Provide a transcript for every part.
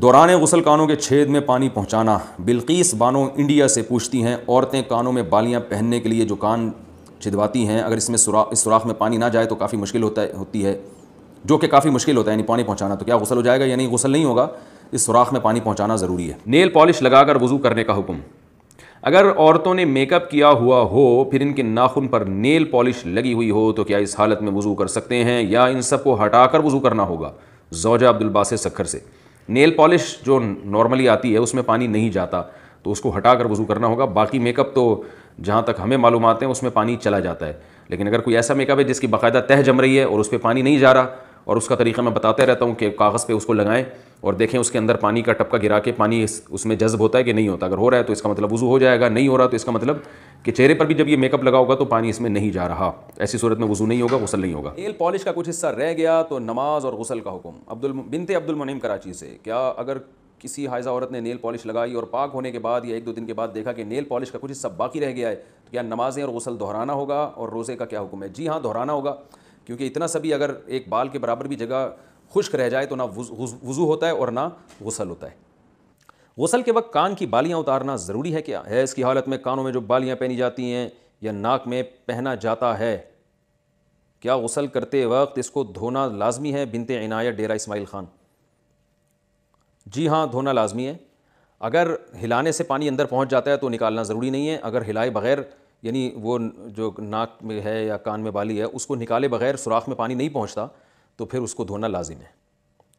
दौरान गसल कानों के छेद में पानी पहुंचाना बिल्कीस बानो इंडिया से पूछती हैं औरतें कानों में बालियां पहनने के लिए जो कान छिदवाती हैं अगर इसमें सुरा इस सुराख में पानी ना जाए तो काफ़ी मुश्किल होता है होती है जो कि काफ़ी मुश्किल होता है यानी पानी पहुँचाना तो क्या गसल हो जाएगा या नहीं गसल नहीं होगा इस सुराख में पानी पहुँचाना ज़रूरी है नेल पॉलिश लगाकर वज़ू करने का हुक्म अगर औरतों ने मेकअप किया हुआ हो फिर इनके नाखून पर नेल पॉलिश लगी हुई हो तो क्या इस हालत में वज़ू कर सकते हैं या इन सब को कर वज़ू करना होगा जौजा अब्दुलबास सखर से नेल पॉलिश जो नॉर्मली आती है उसमें पानी नहीं जाता तो उसको हटा कर वज़ू करना होगा बाकी मेकअप तो जहाँ तक हमें मालूम आते हैं उसमें पानी चला जाता है लेकिन अगर कोई ऐसा मेकअप है जिसकी बाकायदा तह जम रही है और उस पर पानी नहीं जा रहा और उसका तरीका मैं बताते रहता हूँ कि कागज़ पर उसको लगाएँ और देखें उसके अंदर पानी का टपका गिरा के पानी उसमें जज्ब होता है कि नहीं होता अगर हो रहा है तो इसका मतलब वज़ू हो जाएगा नहीं हो रहा तो इसका मतलब कि चेहरे पर भी जब ये मेकअप लगा होगा तो पानी इसमें नहीं जा रहा ऐसी सूरत में वज़ू नहीं होगा गसल नहीं होगा तेल पॉलिश का कुछ हिस्सा रह गया तो नमाज और गसल का हुक्म अब्दुल बिनते अब्दुल मुनीम कराची से क्या अगर किसी हाइजा औरत ने नेल पॉलिश लगाई और पाक होने के बाद या एक दो दिन के बाद देखा कि नेल पॉलिश का कुछ हिस्सा बाकी रह गया है तो क्या नमाजें और गसल दोहराना होगा और रोज़े का क्या हुक्म है जी हाँ दोहराना होगा क्योंकि इतना सभी अगर एक बाल के बराबर भी जगह खुश्क रह जाए तो ना वज़ू होता है और ना गसल होता है गसल के वक्त कान की बालियाँ उतारना ज़रूरी है क्या है इसकी हालत में कानों में जो बालियाँ पहनी जाती हैं या नाक में पहना जाता है क्या गसल करते वक्त इसको धोना लाजमी है बिनते इनायत डेरा इसमाइल ख़ान जी हाँ धोना लाजमी है अगर हिलाने से पानी अंदर पहुँच जाता है तो निकालना ज़रूरी नहीं है अगर हिलाए बगैर यानी वो जो नाक में है या कान में बाली है उसको निकाले बगैर सुराख में पानी नहीं पहुँचता तो फिर उसको धोना लाजिम है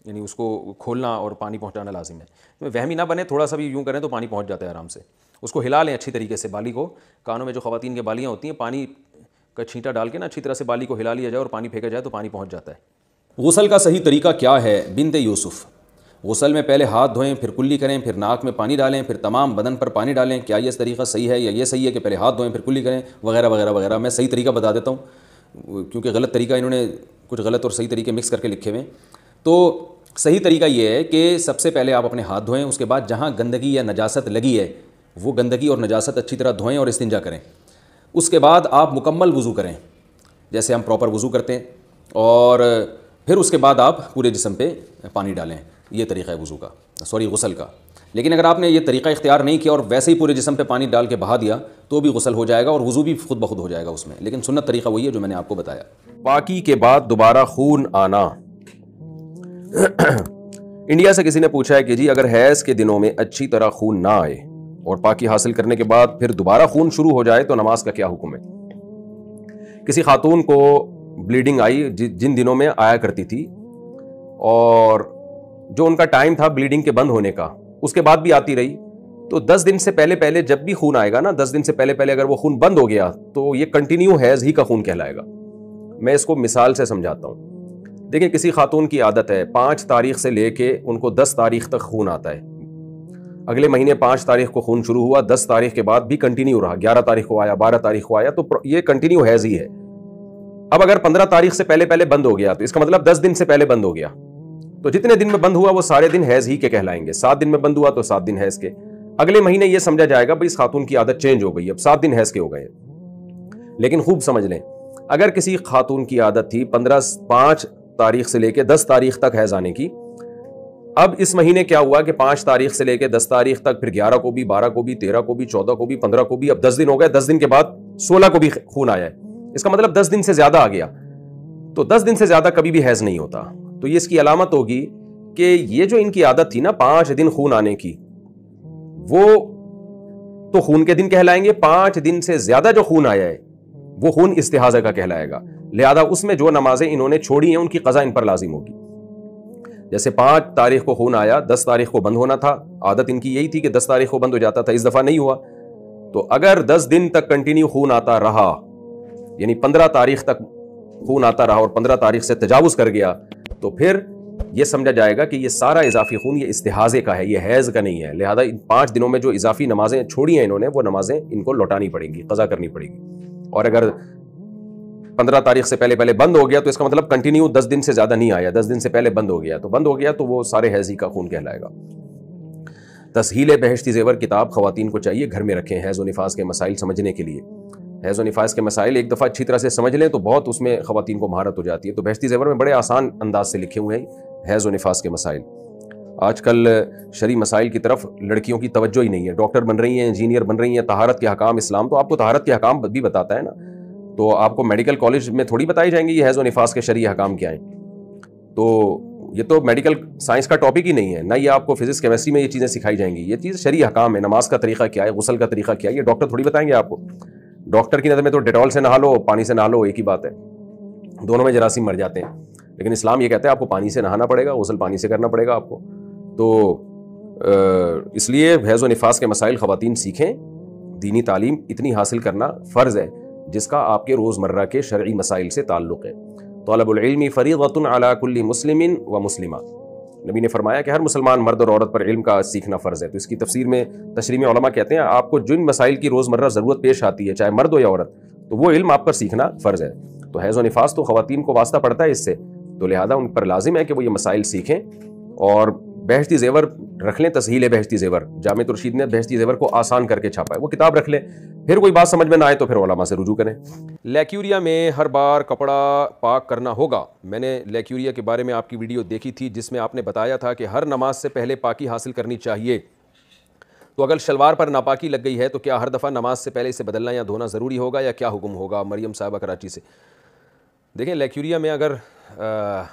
यानी उसको खोलना और पानी पहुंचाना लाजिम है तो वहमी ना बने थोड़ा सा भी यूँ करें तो पानी पहुंच जाता है आराम से उसको हिला लें अच्छी तरीके से बाली को कानों में जो खवतिन की बालियाँ होती हैं पानी का छींटा डाल के ना अच्छी तरह से बाली को हिला लिया जाए और पानी फेंका जाए तो पानी पहुँच जाता है गसल का सही तरीका क्या है बिनते यूसुफ़ गसल में पहले हाथ धोएं फिर कुल्ली करें फिर नाक में पानी डालें फिर तमाम बदन पर पानी डालें क्या यह तरीका सही है या ये सही है कि पहले हाथ धोएं फिर कुल्ली करें वगैरह वगैरह वगैरह मैं सही तरीका बता देता हूँ क्योंकि गलत तरीका इन्होंने कुछ गलत और सही तरीके मिक्स करके लिखे हुए तो सही तरीका ये है कि सबसे पहले आप अपने हाथ धोएं उसके बाद जहाँ गंदगी या नजासत लगी है वो गंदगी और नजासत अच्छी तरह धोएं और इस्तिंजा करें उसके बाद आप मुकम्मल वज़ू करें जैसे हम प्रॉपर वज़ू करते हैं और फिर उसके बाद आप पूरे जिसम पे पानी डालें ये तरीका है वज़ू का सॉरी गसल का लेकिन अगर आपने ये तरीका इख्तियार नहीं किया और वैसे ही पूरे जिसम पे पानी डाल के बहा दिया तो भी गसल हो जाएगा और वज़ू भी खुद बखुद हो जाएगा उसमें लेकिन सुन्नत तरीका वही है जो मैंने आपको बताया बाकी के बाद दोबारा खून आना इंडिया से किसी ने पूछा है कि जी अगर हैज के दिनों में अच्छी तरह खून ना आए और पाकि हासिल करने के बाद फिर दोबारा खून शुरू हो जाए तो नमाज का क्या हुक्म है किसी खातून को ब्लीडिंग आई जिन दिनों में आया करती थी और जो उनका टाइम था ब्लीडिंग के बंद होने का उसके बाद भी आती रही तो 10 दिन से पहले पहले जब भी खून आएगा ना 10 दिन से पहले पहले अगर वो खून बंद हो गया तो ये कंटिन्यू हैज ही का खून कहलाएगा मैं इसको मिसाल से समझाता हूँ देखिए किसी खातून की आदत है पाँच तारीख से लेके उनको दस तारीख तक खून आता है अगले महीने पाँच तारीख को खून शुरू हुआ दस तारीख के बाद भी कंटिन्यू रहा ग्यारह तारीख को आया बारह तारीख को आया तो ये कंटिन्यू हैज ही है अब अगर पंद्रह तारीख से पहले पहले बंद हो गया तो इसका मतलब दस दिन से पहले बंद हो गया तो जितने दिन में बंद हुआ वो सारे दिन हैज ही के कहलाएंगे सात दिन में बंद हुआ तो सात दिन हैज के अगले महीने ये समझा जाएगा भाई इस खातून की आदत चेंज हो गई अब सात दिन हैज के हो गए लेकिन खूब समझ लें अगर किसी खातून की आदत थी पंद्रह पांच तारीख से लेकर दस तारीख तक हैज आने की अब इस महीने क्या हुआ कि पांच तारीख से लेकर दस तारीख तक फिर ग्यारह को भी बारह को भी तेरह को भी चौदह को भी पंद्रह को भी अब दस दिन हो गए दस दिन के बाद सोलह को भी खून आया है इसका मतलब दस दिन से ज्यादा आ गया तो दस दिन से ज्यादा कभी भी हैज नहीं होता तो ये इसकी अलामत होगी कि ये जो इनकी आदत थी ना पांच दिन खून आने की वो तो खून के दिन कहलाएंगे पांच दिन से ज़्यादा जो खून आया है वो खून इस्तेहाजा का कहलाएगा लिहाजा उसमें जो नमाजें इन्होंने छोड़ी हैं उनकी कज़ा इन पर लाजिम होगी जैसे पांच तारीख को खून आया दस तारीख को बंद होना था आदत इनकी यही थी कि दस तारीख को बंद हो जाता था इस दफ़ा नहीं हुआ तो अगर दस दिन तक कंटिन्यू खून आता रहा यानी पंद्रह तारीख तक खून आता रहा और पंद्रह तारीख से तजावज़ कर गया तो फिर ये समझा जाएगा कि ये सारा इजाफी खून ये इस्तेहाजे का है ये हैज़ का नहीं है लिहाजा इन पाँच दिनों में जो इजाफी नमाजें छोड़ी हैं इन्होंने वो नमाजें इनको लौटानी पड़ेंगी कज़ा करनी पड़ेगी और अगर पंद्रह तारीख से पहले पहले बंद हो गया तो इसका मतलब कंटिन्यू दस दिन से ज़्यादा नहीं आया दस दिन से पहले बंद हो गया तो बंद हो गया तो वो सारे हैजी का खून कहलाएगा तसहील बहशती जेवर किताब खुवान को चाहिए घर में रखें हैज़ नफाज के मसाइल समझने के लिए हैज़ व नफ़ास के मसाइल एक दफ़ा अच्छी तरह से समझ लें तो बहुत उसमें ख़वान को महारत हो जाती है तो बहती जबर में बड़े आसान अंदाज से लिखे हुए हैं हैज़ व नफ़ास के मसाइल आज कल शरी मसाइल की तरफ लड़कियों की तवज्जो ही नहीं है डॉक्टर बन रही हैं इंजीनियर बन रही हैं तहारत के हकाम इस्लाम तो आपको तहारत के हकाम भी बताता है ना तो आपको मेडिकल कॉलेज में थोड़ी बताई जाएंगी ये हैज़ व नफ़ास के शरी हकाम क्या हैं तो ये तो मेडिकल साइंस का टॉपिक ही नहीं है ना ये आपको फिजिक्स केमिस्ट्री में ये चीज़ें सिखाई जाएंगी ये चीज़ शरी हकाम है नमाज का तरीका क्या है गसल का तरीका क्या है ये डॉक्टर थोड़ी बताएंगे आपको डॉक्टर की नज़र में तो डिटॉल से नहा लो पानी से नहा लो एक ही बात है दोनों में जरासीम मर जाते हैं लेकिन इस्लाम ये कहता है आपको पानी से नहाना पड़ेगा गसल पानी से करना पड़ेगा आपको तो इसलिए भैज व नफास के मसाइल ख़वातीन सीखें दीनी तालीम इतनी हासिल करना फ़र्ज़ है जिसका आपके रोज़मर्रा के शर्य मसाइल से ताल्लुक़ है तलबलमी फ़रीदतन अलाकुल्ली मुस्लिम व मुस्लिमा नबी ने फरमाया कि हर मुसलमान मर्द और औरत पर इल्म का सीखना फ़र्ज़ है तो इसकी तफसीर में तशरी में कहते हैं आपको जिन मसाइल की रोज़मर्रा ज़रूरत पेश आती है चाहे मर्द हो या औरत तो वो इल्म आप पर सीखना फ़र्ज़ है तो हैज़ नफाज तो ख़वान को वास्ता पड़ता है इससे तो लिहाजा उन पर लाजिम है कि वो ये मसाइल सीखें और बहशती जेवर रख लें तसहील बहशती जेवर जामित रशीद ने बहशती जेवर को आसान करके छापा है वो किताब रख लें फिर कोई बात समझ में ना आए तो फिर ओलामा से रुजू करें लेक्यूरिया में हर बार कपड़ा पाक करना होगा मैंने लेक्यूरिया के बारे में आपकी वीडियो देखी थी जिसमें आपने बताया था कि हर नमाज से पहले पाकी हासिल करनी चाहिए तो अगर शलवार पर नापाकी लग गई है तो क्या हर दफ़ा नमाज से पहले इसे बदलना या धोना ज़रूरी होगा या क्या हुक्म होगा मरियम साहबा कराची से देखें लेक्यूरिया में अगर आ,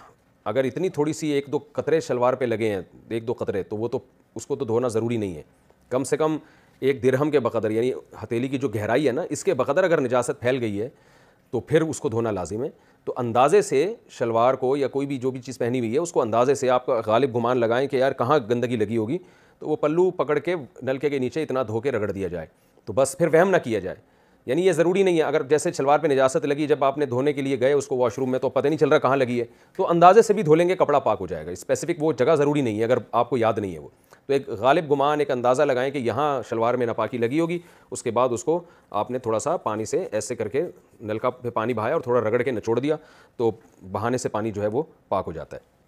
अगर इतनी थोड़ी सी एक दो कतरे शलवार पे लगे हैं एक दो कतरे तो वो तो उसको तो धोना ज़रूरी नहीं है कम से कम एक दिरहम के बकदर यानी हथेली की जो गहराई है ना इसके बकदर अगर निजात फैल गई है तो फिर उसको धोना लाजिम है तो अंदाज़े से शलवार को या कोई भी जो भी चीज़ पहनी हुई है उसको अंदाज़े से आप गालिब गुमान लगाएं कि यार कहाँ गंदगी लगी होगी तो वो पल्लू पकड़ के नलके के नीचे इतना धो के रगड़ दिया जाए तो बस फिर वहम ना किया जाए यानी ये ज़रूरी नहीं है अगर जैसे शलवार पे निजात लगी जब आपने धोने के लिए गए उसको वॉशरूम में तो पता नहीं चल रहा कहाँ लगी है तो अंदाजे से भी धो लेंगे कपड़ा पाक हो जाएगा स्पेसिफिक वो जगह ज़रूरी नहीं है अगर आपको याद नहीं है वो तो एक गालिब गुमान एक अंदाज़ा लगाएं कि यहाँ शलवार में नापाकी लगी होगी उसके बाद उसको आपने थोड़ा सा पानी से ऐसे करके नलका पे पानी बहाया और थोड़ा रगड़ के नचोड़ दिया तो बहाने से पानी जो है वो पाक हो जाता है